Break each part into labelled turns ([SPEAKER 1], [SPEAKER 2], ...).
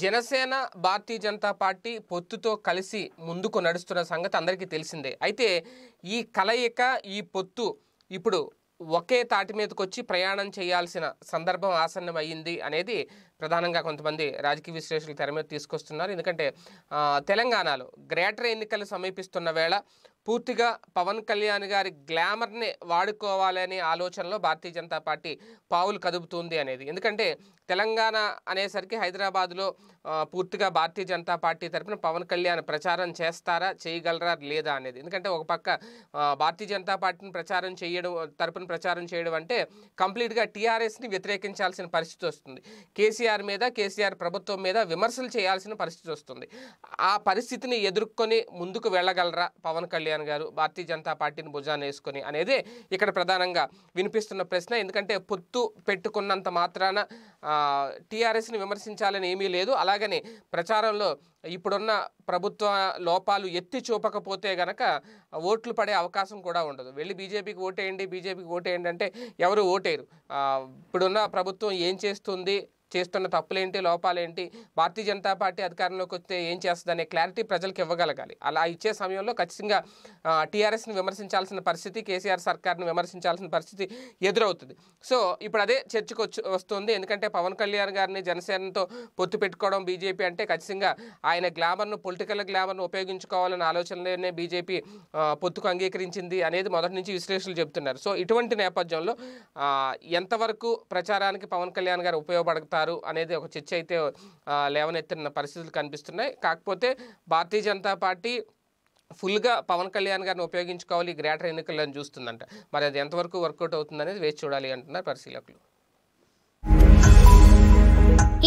[SPEAKER 1] Janasena Bharatiya Janata Party పొత్తుతో కలిసి ముందుకు నడుస్తున్న సంగతి అందరికీ తెలిసిందే అయితే ఈ కలయిక ఈ పొత్తు ఇప్పుడు ఒకే తాటి మీదకి వచ్చి ప్రయాణం చేయాల్సిన సందర్భం ఆసన్నం అయ్యింది అనేది ప్రధానంగా కొంతమంది రాజకీయ విశ్లేషకులు తెర మీద తీసుకొస్తున్నారు ఎందుకంటే తెలంగాణలో గ్రేటర్ ఎన్నికలు సమీపిస్తున్న వేళ పూర్తిగా పవన్ కళ్యాణ్ గారి గ్లామర్ని వాడుకోవాలనే ఆలోచనలో భారతీయ జనతా పార్టీ పావులు కదుపుతుంది అనేది ఎందుకంటే తెలంగాణ అనేసరికి హైదరాబాద్లో పూర్తిగా భారతీయ జనతా పార్టీ తరఫున పవన్ కళ్యాణ్ ప్రచారం చేస్తారా చేయగలరా లేదా అనేది ఎందుకంటే ఒక పక్క భారతీయ జనతా పార్టీని ప్రచారం చేయడం తరపున ప్రచారం చేయడం అంటే కంప్లీట్గా టీఆర్ఎస్ని వ్యతిరేకించాల్సిన పరిస్థితి వస్తుంది కేసీఆర్ మీద కేసీఆర్ ప్రభుత్వం మీద విమర్శలు చేయాల్సిన పరిస్థితి వస్తుంది ఆ పరిస్థితిని ఎదుర్కొని ముందుకు వెళ్ళగలరా పవన్ కళ్యాణ్ కళ్యాణ్ గారు భారతీయ జనతా పార్టీని భుజాన్ని వేసుకొని అనేది ఇక్కడ ప్రధానంగా వినిపిస్తున్న ప్రశ్న ఎందుకంటే పొత్తు పెట్టుకున్నంత మాత్రాన టీఆర్ఎస్ని విమర్శించాలని ఏమీ లేదు అలాగని ప్రచారంలో ఇప్పుడున్న ప్రభుత్వ లోపాలు ఎత్తి చూపకపోతే గనక ఓట్లు పడే అవకాశం కూడా ఉండదు వెళ్ళి బీజేపీకి ఓటేయండి బీజేపీకి ఓటేయండి అంటే ఎవరు ఓటేరు ఇప్పుడున్న ప్రభుత్వం ఏం చేస్తుంది చేస్తున్న తప్పులేంటి లోపాలేంటి భారతీయ జనతా పార్టీ అధికారంలోకి వస్తే ఏం చేస్తుంది అనే క్లారిటీ ప్రజలకు ఇవ్వగలగాలి అలా ఇచ్చే సమయంలో ఖచ్చితంగా టీఆర్ఎస్ని విమర్శించాల్సిన పరిస్థితి కేసీఆర్ సర్కార్ని విమర్శించాల్సిన పరిస్థితి ఎదురవుతుంది సో ఇప్పుడు అదే చర్చకు వస్తుంది ఎందుకంటే పవన్ కళ్యాణ్ గారిని జనసేనతో పొత్తు పెట్టుకోవడం బీజేపీ అంటే ఖచ్చితంగా ఆయన గ్లామర్ను పొలిటికల్ గ్లామర్ను ఉపయోగించుకోవాలనే ఆలోచనలోనే బీజేపీ పొత్తుకు అంగీకరించింది అనేది మొదటి నుంచి విశ్లేషణలు చెబుతున్నారు సో ఇటువంటి నేపథ్యంలో ఎంతవరకు ప్రచారానికి పవన్ కళ్యాణ్ గారు ఉపయోగపడతారు చేస్తారు అనేది ఒక చర్చ అయితే లేవనెత్తిన పరిస్థితులు కనిపిస్తున్నాయి కాకపోతే భారతీయ జనతా పార్టీ ఫుల్గా పవన్ కళ్యాణ్ గారిని ఉపయోగించుకోవాలి గ్రేటర్ ఎన్నికలను చూస్తుందంట మరి అది ఎంతవరకు వర్కౌట్ అవుతుందనేది వేచి చూడాలి అంటున్నారు పరిశీలకులు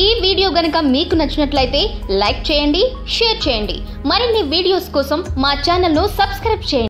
[SPEAKER 1] ఈ వీడియో గనక మీకు నచ్చినట్లయితే లైక్ చేయండి షేర్ చేయండి మరిన్ని వీడియోస్ కోసం మా ఛానల్ ను సబ్స్క్రైబ్ చేయండి